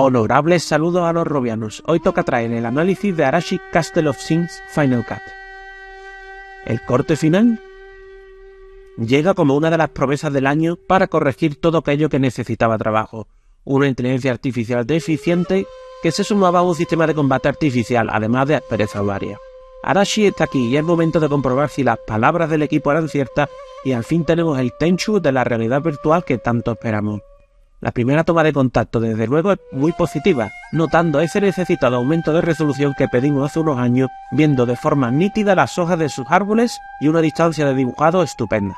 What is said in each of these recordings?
Honorables saludos a los robianos. Hoy toca traer el análisis de Arashi Castle of Sins Final Cut. El corte final llega como una de las promesas del año para corregir todo aquello que necesitaba trabajo. Una inteligencia artificial deficiente que se sumaba a un sistema de combate artificial, además de aspereza varia. Arashi está aquí y es momento de comprobar si las palabras del equipo eran ciertas y al fin tenemos el Tenchu de la realidad virtual que tanto esperamos. La primera toma de contacto desde luego es muy positiva, notando ese necesitado aumento de resolución que pedimos hace unos años, viendo de forma nítida las hojas de sus árboles y una distancia de dibujado estupenda.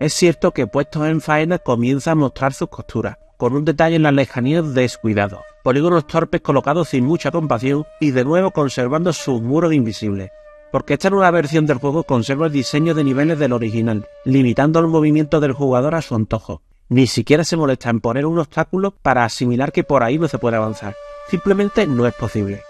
Es cierto que puestos en faena comienza a mostrar sus costuras, con un detalle en la lejanía descuidado, polígonos torpes colocados sin mucha compasión y de nuevo conservando sus muros invisibles. Porque esta nueva versión del juego conserva el diseño de niveles del original, limitando el movimiento del jugador a su antojo, ni siquiera se molesta en poner un obstáculo para asimilar que por ahí no se puede avanzar. Simplemente no es posible.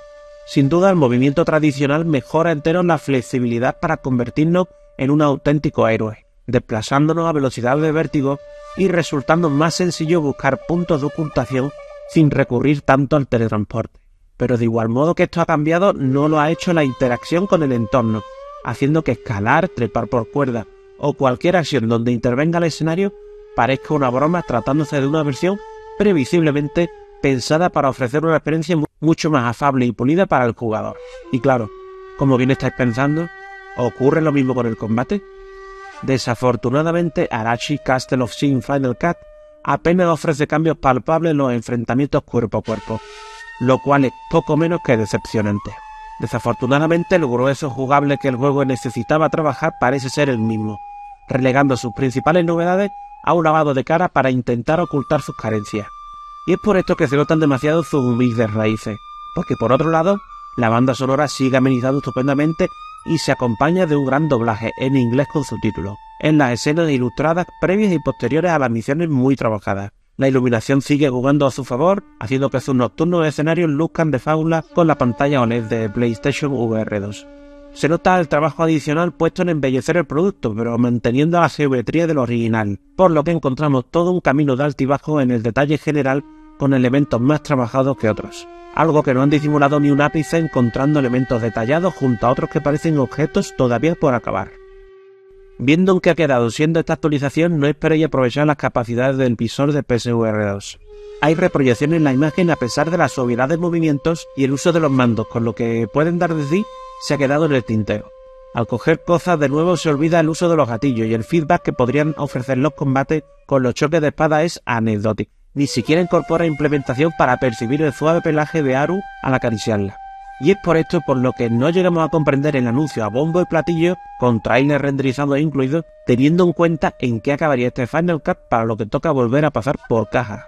Sin duda, el movimiento tradicional mejora entero la flexibilidad para convertirnos en un auténtico héroe, desplazándonos a velocidad de vértigo y resultando más sencillo buscar puntos de ocultación sin recurrir tanto al teletransporte. Pero de igual modo que esto ha cambiado, no lo ha hecho la interacción con el entorno, haciendo que escalar, trepar por cuerda o cualquier acción donde intervenga el escenario parezca una broma tratándose de una versión previsiblemente pensada para ofrecer una experiencia mucho más afable y pulida para el jugador. Y claro, como bien estáis pensando, ¿ocurre lo mismo con el combate? Desafortunadamente, Arashi Castle of Sin Final Cut apenas ofrece cambios palpables en los enfrentamientos cuerpo a cuerpo, lo cual es poco menos que decepcionante. Desafortunadamente, el grueso jugable que el juego necesitaba trabajar parece ser el mismo, relegando sus principales novedades a un lavado de cara para intentar ocultar sus carencias. Y es por esto que se notan demasiado sus humildes raíces, porque por otro lado, la banda sonora sigue amenizando estupendamente y se acompaña de un gran doblaje en inglés con subtítulos, en las escenas ilustradas previas y posteriores a las misiones muy trabajadas. La iluminación sigue jugando a su favor, haciendo que sus nocturnos escenarios luzcan de fábula con la pantalla OLED de PlayStation VR 2. Se nota el trabajo adicional puesto en embellecer el producto, pero manteniendo la geometría del original, por lo que encontramos todo un camino de altibajo en el detalle general con elementos más trabajados que otros. Algo que no han disimulado ni un ápice encontrando elementos detallados junto a otros que parecen objetos todavía por acabar. Viendo en qué ha quedado siendo esta actualización, no esperéis aprovechar las capacidades del visor de PSVR 2. Hay reproyección en la imagen a pesar de la suavidad de movimientos y el uso de los mandos, con lo que pueden dar de sí se ha quedado en el tintero. Al coger cosas de nuevo se olvida el uso de los gatillos y el feedback que podrían ofrecer los combates con los choques de espada es anecdótico. Ni siquiera incorpora implementación para percibir el suave pelaje de Aru al acariciarla. Y es por esto por lo que no llegamos a comprender el anuncio a bombo y platillo, con trailer renderizado incluido, teniendo en cuenta en qué acabaría este Final Cut para lo que toca volver a pasar por caja.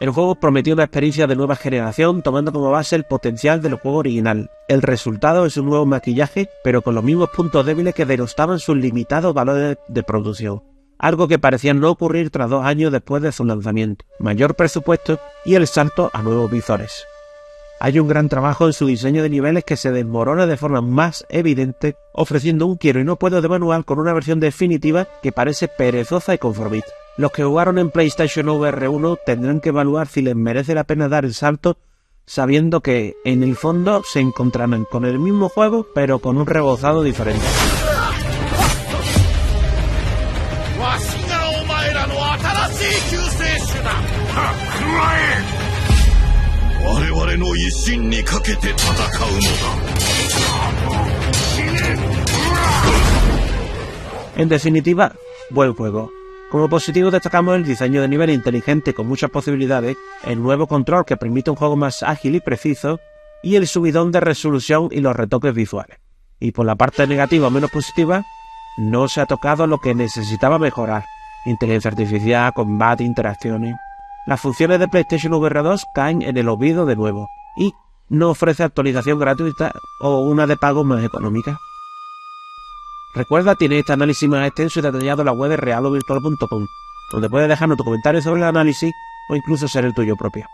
El juego prometió una experiencia de nueva generación tomando como base el potencial del juego original. El resultado es un nuevo maquillaje, pero con los mismos puntos débiles que derostaban sus limitados valores de producción. Algo que parecía no ocurrir tras dos años después de su lanzamiento, mayor presupuesto y el salto a nuevos visores. Hay un gran trabajo en su diseño de niveles que se desmorona de forma más evidente, ofreciendo un quiero y no puedo de manual con una versión definitiva que parece perezosa y conformista. Los que jugaron en PlayStation VR1 tendrán que evaluar si les merece la pena dar el salto sabiendo que en el fondo se encontrarán con el mismo juego pero con un rebozado diferente. En definitiva, buen juego. Como positivo destacamos el diseño de nivel inteligente con muchas posibilidades, el nuevo control que permite un juego más ágil y preciso, y el subidón de resolución y los retoques visuales. Y por la parte negativa o menos positiva, no se ha tocado lo que necesitaba mejorar. Inteligencia artificial, combate, interacciones. Las funciones de PlayStation VR 2 caen en el olvido de nuevo y no ofrece actualización gratuita o una de pago más económica. Recuerda, tiene este análisis más extenso y detallado en la web de realovirtual.com, donde puedes dejarnos tu comentario sobre el análisis o incluso ser el tuyo propio.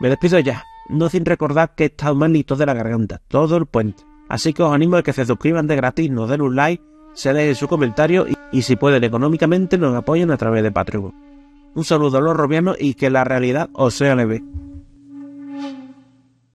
Me despido ya, no sin recordar que he estado malitos de la garganta, todo el puente. Así que os animo a que se suscriban de gratis, nos den un like, se dejen su comentario y, y si pueden económicamente nos apoyen a través de Patreon. Un saludo a los robianos y que la realidad os sea leve.